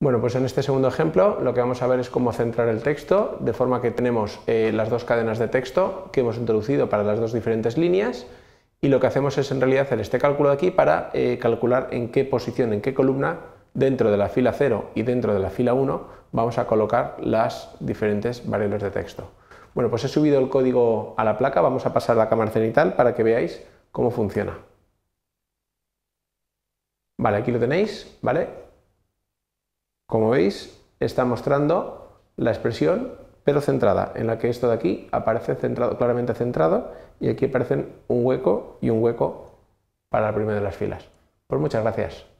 Bueno, pues en este segundo ejemplo lo que vamos a ver es cómo centrar el texto, de forma que tenemos eh, las dos cadenas de texto que hemos introducido para las dos diferentes líneas y lo que hacemos es en realidad hacer este cálculo de aquí para eh, calcular en qué posición, en qué columna dentro de la fila 0 y dentro de la fila 1 vamos a colocar las diferentes variables de texto. Bueno, pues he subido el código a la placa, vamos a pasar a la cámara cenital para que veáis cómo funciona. Vale, aquí lo tenéis, ¿vale? Como veis, está mostrando la expresión pero centrada, en la que esto de aquí aparece centrado, claramente centrado y aquí aparecen un hueco y un hueco para la primera de las filas. Pues muchas gracias.